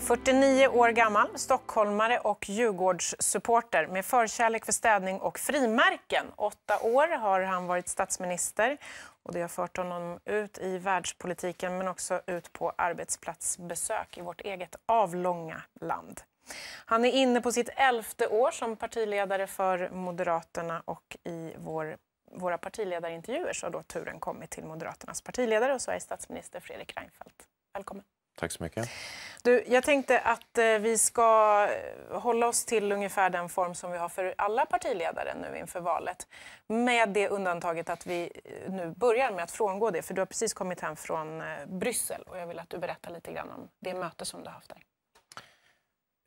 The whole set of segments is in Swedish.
49 år gammal, stockholmare och Djurgårdssupporter med förkärlek för städning och frimärken. Åtta år har han varit statsminister och det har fört honom ut i världspolitiken men också ut på arbetsplatsbesök i vårt eget avlånga land. Han är inne på sitt elfte år som partiledare för Moderaterna och i vår våra partiledarintervjuer så har då turen kommit till Moderaternas partiledare och Sveriges statsminister Fredrik Reinfeldt. Välkommen. Tack så mycket. Du, jag tänkte att eh, vi ska eh, hålla oss till ungefär den form som vi har för alla partiledare nu inför valet. Med det undantaget att vi eh, nu börjar med att frångå det, för du har precis kommit hem från Bryssel och jag vill att du berättar lite grann om det möte som du har haft där.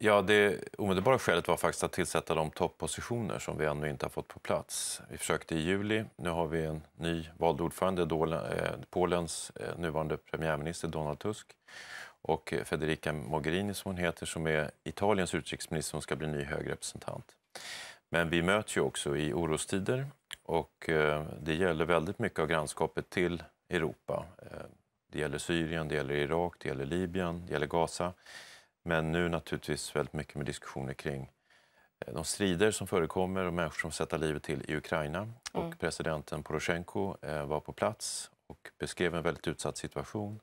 Ja, det omedelbara skälet var faktiskt att tillsätta de topppositioner som vi ännu inte har fått på plats. Vi försökte i juli, nu har vi en ny vald ordförande, Polens nuvarande premiärminister Donald Tusk och Federica Mogherini som hon heter, som är Italiens utrikesminister, som ska bli ny hög Men vi möts ju också i orostider och eh, det gäller väldigt mycket av grannskapet till Europa. Eh, det gäller Syrien, det gäller Irak, det gäller Libyen, det gäller Gaza. Men nu naturligtvis väldigt mycket med diskussioner kring eh, de strider som förekommer och människor som sätter livet till i Ukraina. Mm. Och presidenten Poroshenko var på plats och beskrev en väldigt utsatt situation.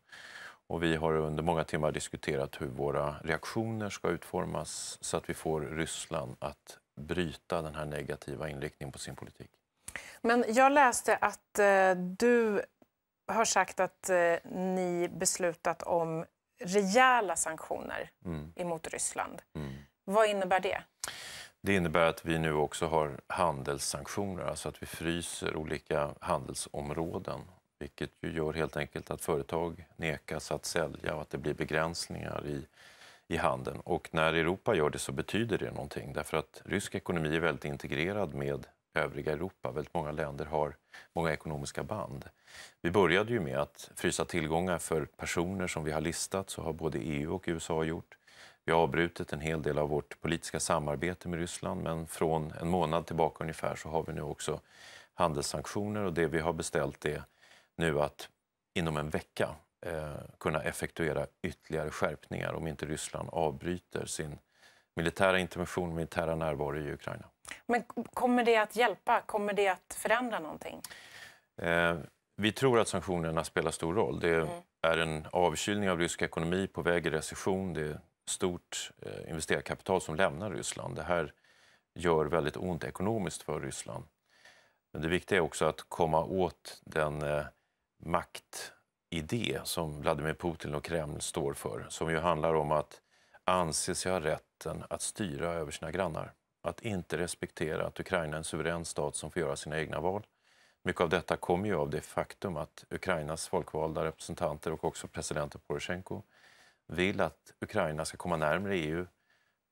Och vi har under många timmar diskuterat hur våra reaktioner ska utformas så att vi får Ryssland att bryta den här negativa inriktningen på sin politik. Men jag läste att eh, du har sagt att eh, ni beslutat om rejäla sanktioner mm. emot Ryssland. Mm. Vad innebär det? Det innebär att vi nu också har handelssanktioner, alltså att vi fryser olika handelsområden vilket ju gör helt enkelt att företag nekas att sälja och att det blir begränsningar i, i handeln. Och när Europa gör det så betyder det någonting därför att rysk ekonomi är väldigt integrerad med övriga Europa. Väldigt många länder har många ekonomiska band. Vi började ju med att frysa tillgångar för personer som vi har listat, så har både EU och USA gjort. Vi har avbrutit en hel del av vårt politiska samarbete med Ryssland men från en månad tillbaka ungefär så har vi nu också handelssanktioner och det vi har beställt är nu att inom en vecka eh, kunna effektuera ytterligare skärpningar om inte Ryssland avbryter sin militära intervention, militära närvaro i Ukraina. Men kommer det att hjälpa? Kommer det att förändra någonting? Eh, vi tror att sanktionerna spelar stor roll. Det mm. är en avkylning av rysk ekonomi på väg i recession. Det är stort eh, investerarkapital som lämnar Ryssland. Det här gör väldigt ont ekonomiskt för Ryssland. Men det viktiga är också att komma åt den eh, maktidé som Vladimir Putin och Kreml står för som ju handlar om att anse sig ha rätten att styra över sina grannar. Att inte respektera att Ukraina är en suverän stat som får göra sina egna val. Mycket av detta kommer ju av det faktum att Ukrainas folkvalda representanter och också presidenten Poroshenko vill att Ukraina ska komma närmare EU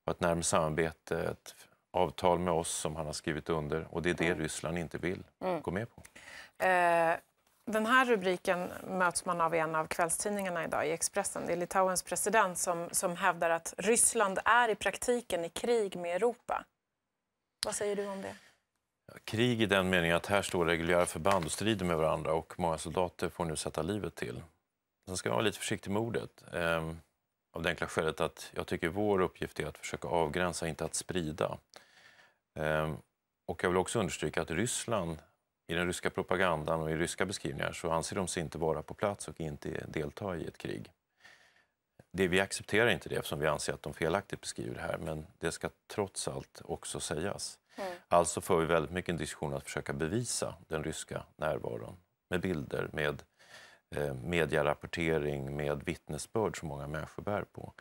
och ett närmare samarbete, ett avtal med oss som han har skrivit under och det är det mm. Ryssland inte vill mm. gå med på. Eh, den här rubriken möts man av i en av kvällstidningarna idag i Expressen. Det är Litauens president som, som hävdar att Ryssland är i praktiken i krig med Europa. Vad säger du om det? Ja, krig i den meningen att här står reguljära förband och strider med varandra och många soldater får nu sätta livet till. Sen ska man vara lite försiktig med ordet. Ehm, av det enkla skälet att jag tycker vår uppgift är att försöka avgränsa, inte att sprida. Ehm, och jag vill också understryka att Ryssland i den ryska propagandan och i ryska beskrivningar så anser de sig inte vara på plats och inte delta i ett krig. Det, vi accepterar inte det eftersom vi anser att de felaktigt beskriver det här, men det ska trots allt också sägas. Mm. Alltså för vi väldigt mycket en diskussion att försöka bevisa den ryska närvaron med bilder, med eh, medierapportering, med vittnesbörd som många människor bär på.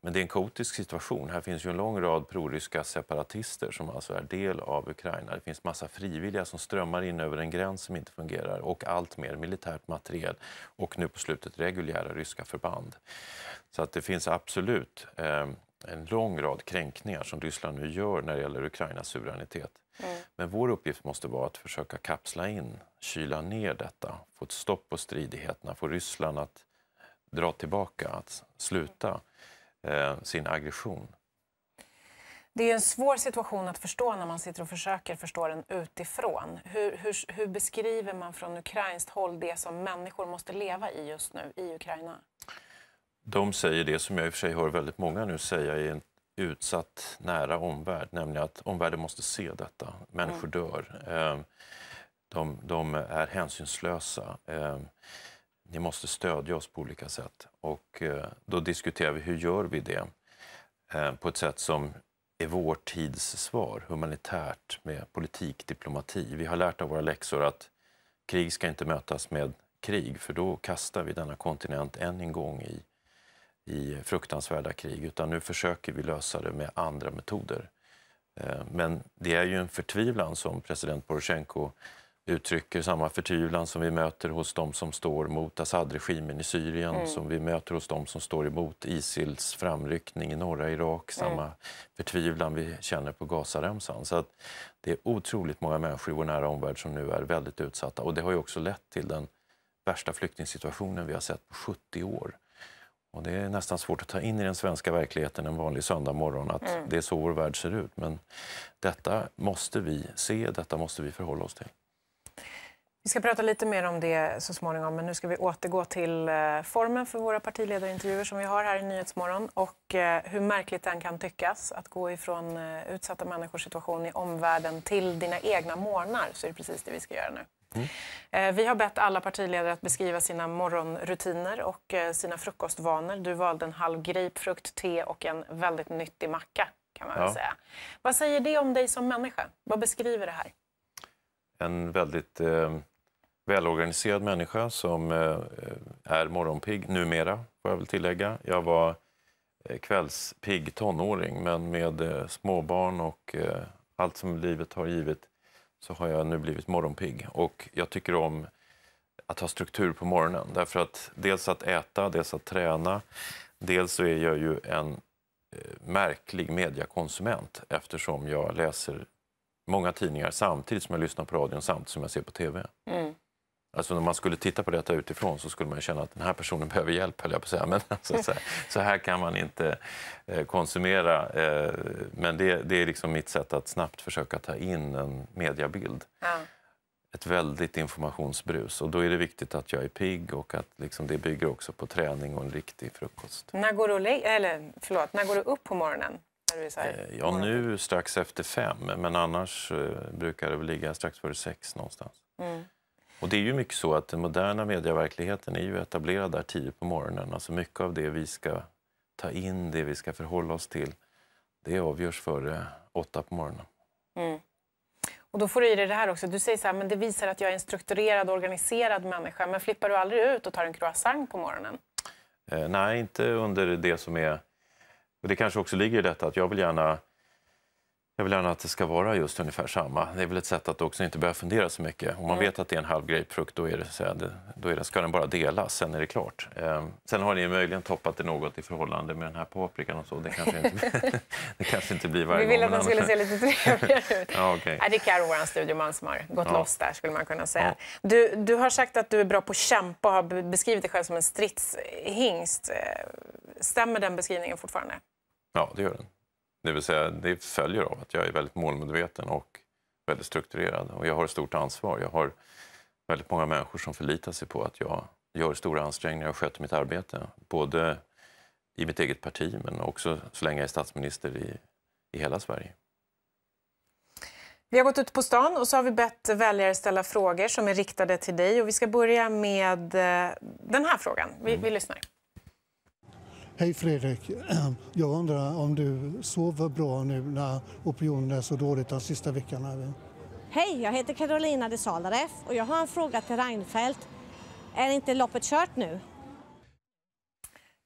Men det är en kaotisk situation. Här finns ju en lång rad proryska separatister som alltså är del av Ukraina. Det finns massa frivilliga som strömmar in över en gräns som inte fungerar och allt mer militärt materiel och nu på slutet reguljära ryska förband. Så att det finns absolut eh, en lång rad kränkningar som Ryssland nu gör när det gäller Ukrainas suveränitet. Mm. Men vår uppgift måste vara att försöka kapsla in, kyla ner detta, få ett stopp på stridigheterna, få Ryssland att dra tillbaka, att sluta eh, sin aggression. Det är en svår situation att förstå när man sitter och försöker förstå den utifrån. Hur, hur, hur beskriver man från ukrainskt håll det som människor måste leva i just nu i Ukraina? De säger det som jag i och för sig hör väldigt många nu säga i en utsatt, nära omvärld, nämligen att omvärlden måste se detta. Människor mm. dör. Eh, de, de, är hänsynslösa. Eh, ni måste stödja oss på olika sätt. Och eh, då diskuterar vi hur gör vi det eh, på ett sätt som är vår tids svar, humanitärt, med politik, diplomati. Vi har lärt av våra läxor att krig ska inte mötas med krig, för då kastar vi denna kontinent än en gång i, i fruktansvärda krig, utan nu försöker vi lösa det med andra metoder. Eh, men det är ju en förtvivlan som president Poroshenko uttrycker samma förtvivlan som vi möter hos de som står mot Assad-regimen i Syrien, mm. som vi möter hos de som står emot Isils framryckning i norra Irak, mm. samma mm. förtvivlan vi känner på Gazaremsan. Så att det är otroligt många människor i vår nära omvärld som nu är väldigt utsatta och det har ju också lett till den värsta flyktingsituationen vi har sett på 70 år. Och det är nästan svårt att ta in i den svenska verkligheten en vanlig söndagmorgon att mm. det är så vår värld ser ut. Men detta måste vi se, detta måste vi förhålla oss till. Vi ska prata lite mer om det så småningom, men nu ska vi återgå till eh, formen för våra partiledarintervjuer som vi har här i Nyhetsmorgon och eh, hur märkligt den kan tyckas. Att gå ifrån eh, utsatta människors situation i omvärlden till dina egna morgnar, så är det precis det vi ska göra nu. Mm. Vi har bett alla partiledare att beskriva sina morgonrutiner och sina frukostvanor. Du valde en halv grapefrukt, te och en väldigt nyttig macka. kan man ja. säga. Vad säger det om dig som människa? Vad beskriver det här? En väldigt eh, välorganiserad människa som eh, är morgonpigg numera, får jag väl tillägga. Jag var eh, kvällspigg tonåring, men med eh, småbarn och allt som livet har givit så har jag nu blivit morgonpigg. Och jag tycker om att ha struktur på morgonen. Därför att dels att äta, dels att träna. Dels så är jag ju en märklig mediakonsument eftersom jag läser många tidningar samtidigt som jag lyssnar på radion samtidigt som jag ser på tv. Mm. Alltså när man skulle titta på detta utifrån så skulle man känna att den här personen behöver hjälp, höll jag på att säga. Men alltså, så, här, så, här, kan man inte eh, konsumera. Eh, men det, det, är liksom mitt sätt att snabbt försöka ta in en mediebild. Ja. Ett väldigt informationsbrus. Och då är det viktigt att jag är pigg och att liksom, det bygger också på träning och en riktig frukost. När går du, eller, förlåt, när går du upp på morgonen? Eh, ja, nu strax efter fem, men annars eh, brukar det ligga strax före sex någonstans. Mm. Och det är ju mycket så att den moderna medieverkligheten är ju etablerad där tio på morgonen. Alltså mycket av det vi ska ta in, det vi ska förhålla oss till, det avgörs före åtta på morgonen. Mm. Och då får du i dig det här också. Du säger så här, men det visar att jag är en strukturerad organiserad människa. Men flippar du aldrig ut och tar en croissant på morgonen? Eh, nej, inte under det som är... Och det kanske också ligger i detta att jag vill gärna jag vill gärna att det ska vara just ungefär samma. Det är väl ett sätt att också inte behöva fundera så mycket. Om man mm. vet att det är en halv grapefrukt då, är det, så här, då är det, ska den bara delas, sen är det klart. Eh, sen har ni möjligen toppat det något i förhållande med den här paprikan och så. Det kanske inte, det kanske inte blir varje gång. Vi ville att den skulle se lite trevligare ut. ja, okay. Det är Carro, vår studioman som har gått ja. loss där skulle man kunna säga. Ja. Du, du har sagt att du är bra på att kämpa och har beskrivit dig själv som en stridshingst. Eh, stämmer den beskrivningen fortfarande? Ja, det gör den. Det vill säga, det följer av att jag är väldigt målmedveten och väldigt strukturerad. Och jag har ett stort ansvar. Jag har väldigt många människor som förlitar sig på att jag gör stora ansträngningar och sköter mitt arbete. Både i mitt eget parti, men också så länge jag är statsminister i, i hela Sverige. Vi har gått ut på stan och så har vi bett väljare ställa frågor som är riktade till dig. Och vi ska börja med eh, den här frågan. Vi, mm. vi lyssnar. Hej Fredrik! Jag undrar om du sover bra nu när opinionen är så dålig. den sista veckan? Hej, jag heter Carolina de Salaref och jag har en fråga till Reinfeldt. Är inte loppet kört nu?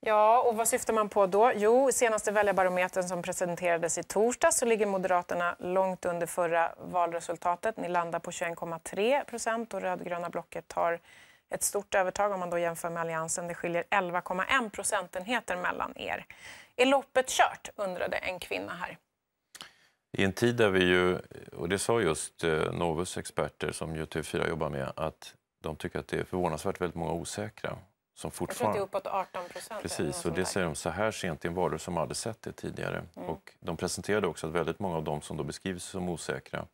Ja, och vad syftar man på då? Jo, senaste väljarbarometern som presenterades i torsdags så ligger Moderaterna långt under förra valresultatet. Ni landar på 21,3 procent och rödgröna blocket tar ett stort övertag om man då jämför med Alliansen. Det skiljer 11,1 procentenheter mellan er. Är loppet kört? undrade en kvinna här. I en tid där vi ju, och det sa just eh, Novus experter som ju TV4 jobbar med, att de tycker att det är förvånansvärt väldigt många osäkra som fortfarande... Jag tror att det är uppåt 18 procent. Precis, och det säger de så här sent i en valrörelse som aldrig sett det tidigare. Mm. Och de presenterade också att väldigt många av dem som då beskrivs som osäkra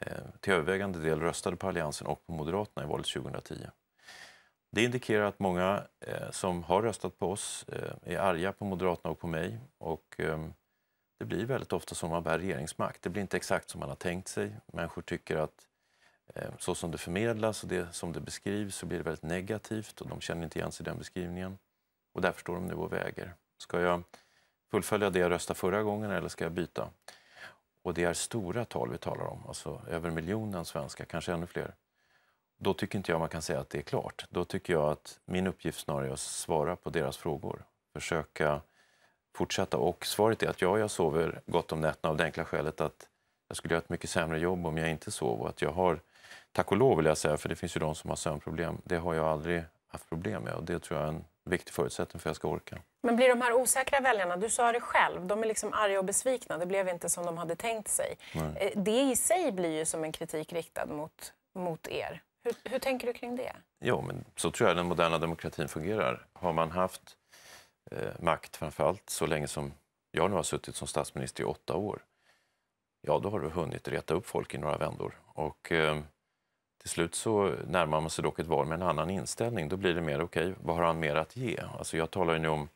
eh, till övervägande del röstade på Alliansen och på Moderaterna i valet 2010. Det indikerar att många eh, som har röstat på oss eh, är arga på Moderaterna och på mig. Och, eh, det blir väldigt ofta som man bär regeringsmakt. Det blir inte exakt som man har tänkt sig. Människor tycker att eh, så som det förmedlas och det som det beskrivs så blir det väldigt negativt och de känner inte igen sig i den beskrivningen. Och därför står de nu och väger. Ska jag fullfölja det jag röstade förra gången eller ska jag byta? Och det är stora tal vi talar om, alltså över miljonen svenskar, kanske ännu fler då tycker inte jag man kan säga att det är klart. Då tycker jag att min uppgift snarare är att svara på deras frågor. Försöka fortsätta. Och svaret är att ja, jag sover gott om nätterna av det enkla skälet att jag skulle göra ett mycket sämre jobb om jag inte sov. Och att jag har, tack och lov vill jag säga, för det finns ju de som har sömnproblem. Det har jag aldrig haft problem med och det tror jag är en viktig förutsättning för att jag ska orka. Men blir de här osäkra väljarna, du sa det själv, de är liksom arga och besvikna. Det blev inte som de hade tänkt sig. Nej. Eh, det i sig blir ju som en kritik riktad mot, mot er. Hur, hur tänker du kring det? Jo, men så tror jag den moderna demokratin fungerar. Har man haft eh, makt framför allt så länge som jag nu har suttit som statsminister i åtta år, ja då har du hunnit reta upp folk i några vändor. Och, eh, till slut så närmar man sig dock ett val med en annan inställning. Då blir det mer, okej, okay, vad har han mer att ge? Alltså jag talar ju nu om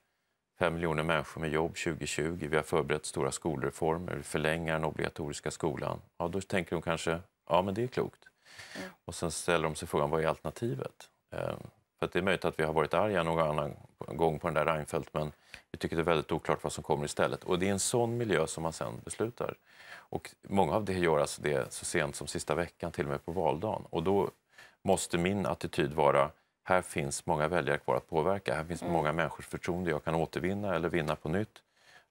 fem miljoner människor med jobb 2020, vi har förberett stora skolreformer, förlänga den obligatoriska skolan. Ja, då tänker de kanske, ja men det är klokt. Mm. Och sen ställer de sig frågan, vad är alternativet? Eh, för det är möjligt att vi har varit arga någon annan gång på den där Reinfeldt, men vi tycker det är väldigt oklart vad som kommer istället. Och det är en sån miljö som man sen beslutar. Och många av det göras det så sent som sista veckan, till och med på valdagen. Och då måste min attityd vara, här finns många väljare kvar att påverka. Här finns mm. många människors förtroende jag kan återvinna eller vinna på nytt.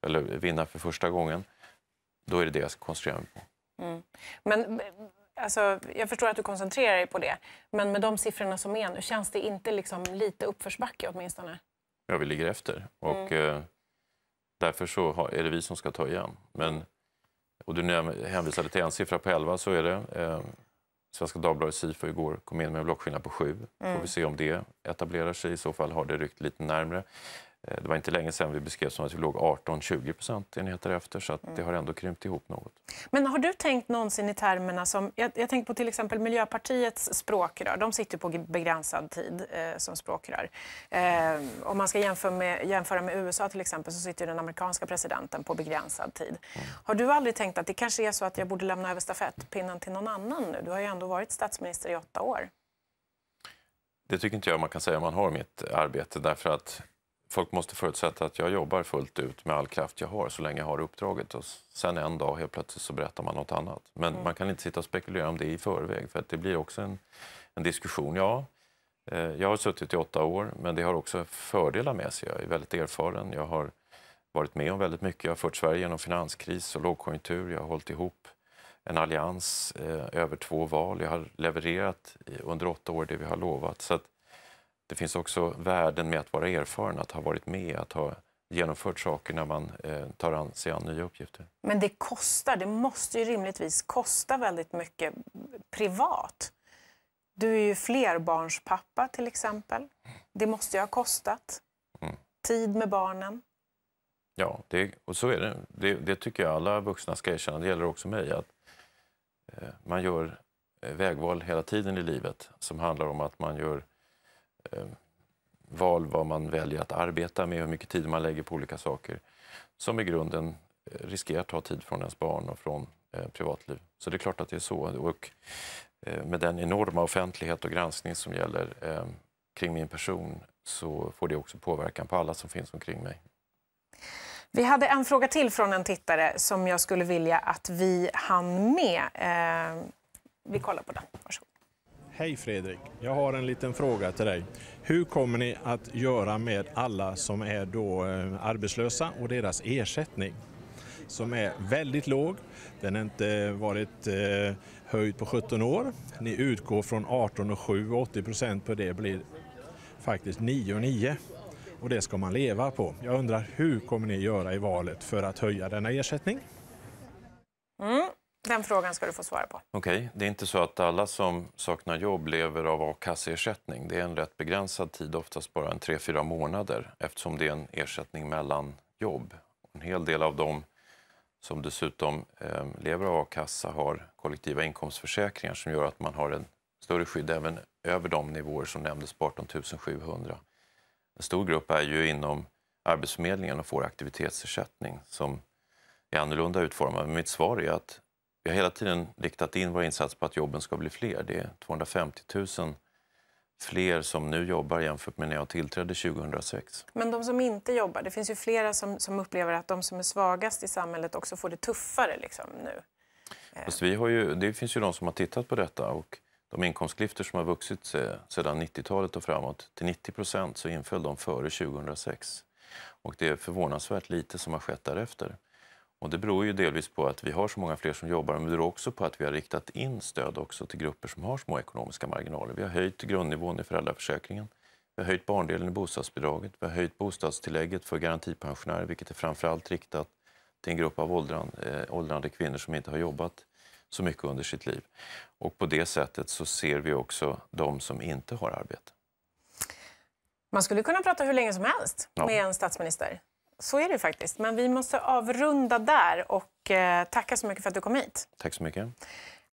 Eller vinna för första gången. Då är det det jag ska koncentrera mig på. Mm. Men Alltså, jag förstår att du koncentrerar dig på det, men med de siffrorna som är nu, känns det inte liksom lite uppförsbacke åtminstone? Ja, vi ligger efter och mm. eh, därför så är det vi som ska ta igen. Men, och du hänvisade till en siffra på 11, så är det. Eh, Svenska Dagbladet Sifo igår kom in med en blockskillnad på 7. Mm. Får vi mm. se om det etablerar sig. I så fall har det ryckt lite närmre. Eh, det var inte länge sedan vi beskrev som att vi låg 18-20 procentenheter efter så det har ändå krympt ihop något. Men har du tänkt någonsin i termerna som, jag, jag tänker på till exempel Miljöpartiets språkrör, de sitter på begränsad tid eh, som språkrör. Eh, om man ska jämföra med, jämföra med, USA till exempel så sitter den amerikanska presidenten på begränsad tid. Mm. Har du aldrig tänkt att det kanske är så att jag borde lämna över stafettpinnen till någon annan nu? Du har ju ändå varit statsminister i åtta år. Det tycker inte jag man kan säga om man har mitt arbete därför att folk måste förutsätta att jag jobbar fullt ut med all kraft jag har så länge jag har uppdraget. Och sen en dag helt plötsligt så berättar man något annat. Men mm. man kan inte sitta och spekulera om det i förväg för att det blir också en, en diskussion. Ja, eh, jag har suttit i åtta år men det har också fördelar med sig. Jag är väldigt erfaren, jag har varit med om väldigt mycket. Jag har fört Sverige genom finanskris och lågkonjunktur, jag har hållit ihop en allians eh, över två val. Jag har levererat under åtta år det vi har lovat. Så att, det finns också värden med att vara erfaren, att ha varit med, att ha genomfört saker när man eh, tar an, sig an nya uppgifter. Men det kostar, det måste ju rimligtvis kosta väldigt mycket privat. Du är ju flerbarnspappa till exempel. Det måste ju ha kostat. Mm. Tid med barnen. Ja, det, och så är det. det. det. tycker jag alla vuxna ska erkänna. Det gäller också mig. att eh, Man gör eh, vägval hela tiden i livet som handlar om att man gör Eh, val vad man väljer att arbeta med, hur mycket tid man lägger på olika saker som i grunden eh, riskerar att ta tid från ens barn och från eh, privatliv. Så det är klart att det är så. Och eh, med den enorma offentlighet och granskning som gäller eh, kring min person så får det också påverkan på alla som finns omkring mig. Vi hade en fråga till från en tittare som jag skulle vilja att vi hann med. Eh, vi kollar på den. Varsågod. Hej Fredrik, jag har en liten fråga till dig. Hur kommer ni att göra med alla som är då eh, arbetslösa och deras ersättning? Som är väldigt låg, den har inte varit eh, höjd på 17 år. Ni utgår från 18,7 och 80 procent på det blir faktiskt 9,9 och det ska man leva på. Jag undrar hur kommer ni göra i valet för att höja denna ersättning? Mm. Den frågan ska du få svara på. Okej, okay. det är inte så att alla som saknar jobb lever av a-kasseersättning. Det är en rätt begränsad tid, oftast bara en 3-4 månader eftersom det är en ersättning mellan jobb. En hel del av dem som dessutom eh, lever av a-kassa har kollektiva inkomstförsäkringar som gör att man har en större skydd även över de nivåer som nämndes på 18 700. En stor grupp är ju inom Arbetsförmedlingen och får aktivitetsersättning som är annorlunda utformad. Men mitt svar är att vi har hela tiden riktat in vår insats på att jobben ska bli fler. Det är 250 000 fler som nu jobbar jämfört med när jag tillträdde 2006. Men de som inte jobbar, det finns ju flera som, som upplever att de som är svagast i samhället också får det tuffare liksom, nu. Eh. Fast vi har ju, det finns ju de som har tittat på detta och de inkomstklyftor som har vuxit sedan 90-talet och framåt, till 90 procent så inföll de före 2006. Och det är förvånansvärt lite som har skett därefter. Och det beror ju delvis på att vi har så många fler som jobbar men det beror också på att vi har riktat in stöd också till grupper som har små ekonomiska marginaler. Vi har höjt grundnivån i föräldraförsäkringen, vi har höjt barndelen i bostadsbidraget, vi har höjt bostadstillägget för garantipensionärer vilket är framförallt riktat till en grupp av åldrande, eh, åldrande kvinnor som inte har jobbat så mycket under sitt liv. Och på det sättet så ser vi också de som inte har arbete. Man skulle kunna prata hur länge som helst med en statsminister. Så är det faktiskt. Men vi måste avrunda där och eh, tacka så mycket för att du kom hit. Tack så mycket.